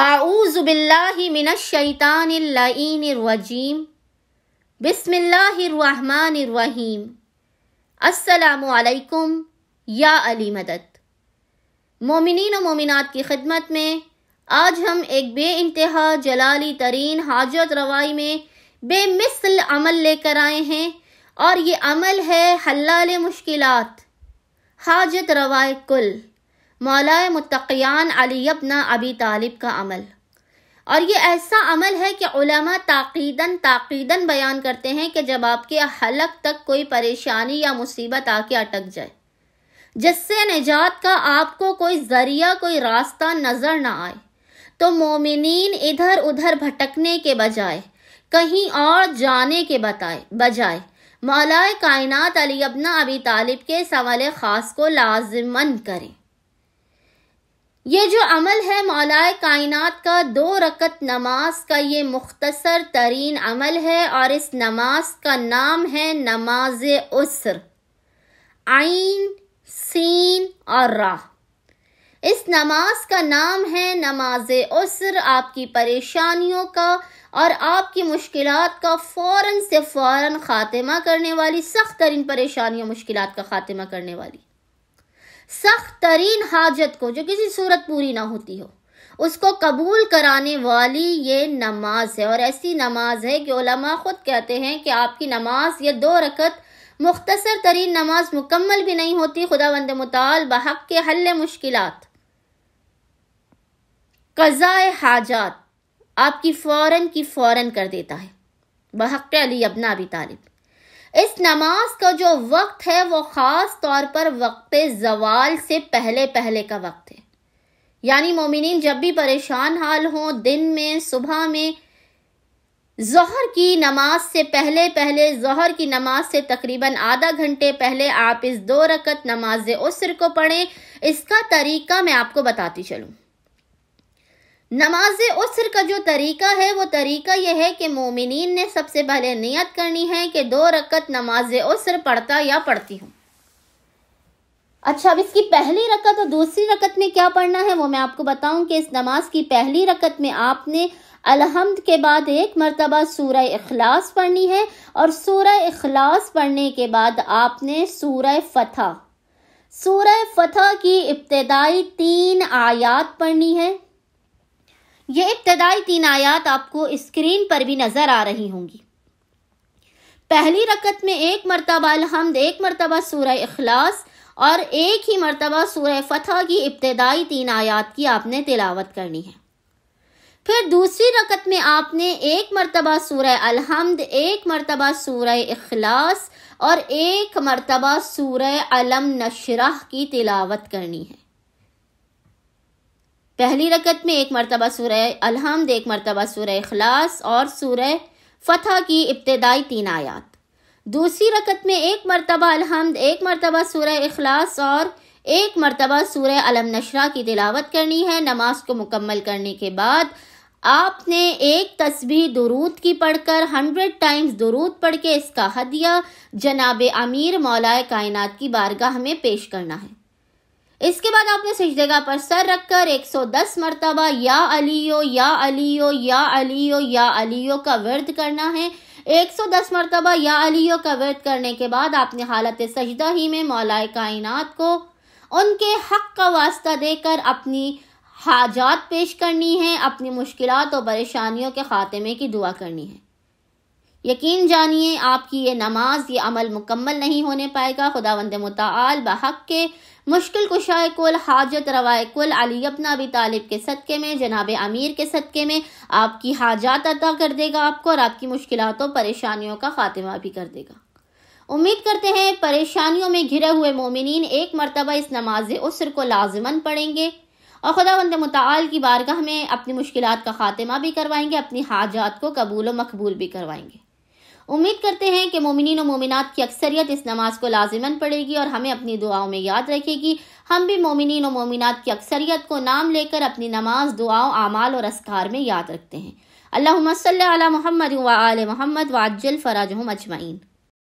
आऊज़बिल्लाशैतानरजीम बिसमीम असलकुम या अली मदत मोमिन मोमिनत की खिदमत में आज हम एक बेानतहा जलाली तरीन हाजत रवाई में बेमिसल अमल लेकर आए हैं और ये अमल है हल्ला मुश्किल हाजत रवाय कुल मौलाए मुतक़ियान अली अपना अबी तालिब का अमल और ये ऐसा अमल है कि उलमा ताक़ीदन ताक़ीदन बयान करते हैं कि जब आपके हलक तक कोई परेशानी या मुसीबत आके अटक जाए जिससे निजात का आपको कोई ज़रिया कोई रास्ता नज़र ना आए तो मोमिनीन इधर उधर भटकने के बजाय कहीं और जाने के बताए बजाय मौलाए कायनात अली अपना अबी तालिब के सवाल ख़ास को लाजमन करें ये जो अमल है मौलाए कायनात का दो रकत नमाज का ये मुख्तसर तरीन अमल है और इस नमाज का नाम है नमाज उसर आइन सीन और राह इस नमाज का नाम है नमाज उसर आपकी परेशानियों का और आपकी मुश्किल का फ़ौर से फौरन ख़ात्मा करने वाली सख्त तरीन परेशानियों मुश्किल का ख़ात्मा करने वाली सख्त तरीन हाजत को जो किसी सूरत पूरी ना होती हो उसको कबूल कराने वाली ये नमाज है और ऐसी नमाज है कि उलमा ख़ुद कहते हैं कि आपकी नमाज ये दो रकत मुख्तसर तरीन नमाज मुकम्मल भी नहीं होती खुदा बंद मताल बहक के हल मुश्किल कज़ाए हाजात आपकी फ़ौरन की फ़ौरन कर देता है बहक अली अबना भी तालिब इस नमाज का जो वक्त है वो ख़ास तौर पर वक्त जवाल से पहले पहले का वक्त है यानी मोमिन जब भी परेशान हाल हों दिन में सुबह में जहर की नमाज से पहले पहले जहर की नमाज से तकरीबन आधा घंटे पहले आप इस दो रकत नमाज उसर को पढ़ें इसका तरीका मैं आपको बताती चलूँ नमाज उसर का जो तरीका है वो तरीका यह है कि मोमिन ने सबसे पहले नियत करनी है कि दो रकत नमाज उसर पढ़ता या पढ़ती हूँ अच्छा अब इसकी पहली रकत और दूसरी रकत में क्या पढ़ना है वो मैं आपको बताऊं कि इस नमाज की पहली रकत में आपने अलहमद के बाद एक मरतबा सूर अखलास पढ़नी है और सूर्य अखलास पढ़ने के बाद आपने सूर फतह फ़तः फतह की इब्तदाई तीन आयात पढ़नी है ये इब्तदाई तीन आयात आपको स्क्रीन पर भी नज़र आ रही होंगी पहली रकत में एक मरतबा अलहमद एक मरतबा सूर्य अखलास और एक ही मरतबा सूर्य फतह की इब्तदाई तीन आयात की आपने तिलावत करनी है फिर दूसरी रकत में आपने एक मरतबा सूर्य अलहमद एक मरतबा सूर्य अखलास और एक मरतबा सूर्य अलम नशरह की तिलावत करनी है पहली रकत में एक मरतबा सूर अलहमद एक मरतबा सूर अखलास और सूर फतह की इब्तदाई तीन आयात दूसरी रकत में एक मरतबा अलहमद एक मरतबा सूर अखलास और एक मरतबा सूर अलम नशरा की तिलावत करनी है नमाज को मुकम्मल करने के बाद आपने एक तस्बी दरूद की पढ़कर हंड्रेड टाइम्स दरूद पढ़ के इसका हदिया जनाब अमीर मौलाए कायनात की बारगाह में पेश करना है इसके बाद आपने सजदेगा पर सर रखकर 110 मरतबा या अलियो या अलीओ या अलीओ या अलीओ का वर्द करना है 110 मरतबा या अलीओ का वर्द करने के बाद आपने हालत सजदा ही में मौलाए कायनात को उनके हक का वास्ता देकर अपनी हाजात पेश करनी है अपनी मुश्किल और परेशानियों के ख़ात्मे की दुआ करनी है यकीन जानिए आपकी ये नमाज ये अमल मुकम्मल नहीं होने पाएगा खुदा वंद मताल बहक के मुश्किल कुशाए कुल हाजत रवाए कुल अली अपना अभी तालिब के सदक़े में जनाब अमीर के सदक़े में आपकी हाजात अदा कर देगा आपको और आपकी मुश्किल और परेशानियों का ख़ात्मा भी कर देगा उम्मीद करते हैं परेशानियों में घिरे हुए मोमिन एक मरतबा इस नमाज उसर को लाजमन पढ़ेंगे और खुदा वंद मताल की बारगाह में अपनी मुश्किल का ख़ात्मा भी करवाएंगे अपनी हाजात को कबूल व मकबूल भी करवाएंगे उम्मीद करते हैं कि मोमिन और मोमिनत की अक्सरियत इस नमाज को लाजिमन पड़ेगी और हमें अपनी दुआओं में याद रखेगी हम भी मोमिन और मोमिनत की अक्सरियत को नाम लेकर अपनी नमाज दुआओं आमाल और असकार में याद रखते हैं अल्लाह सल महमद वाल महमद वाजल फ़राजहम अजमाइन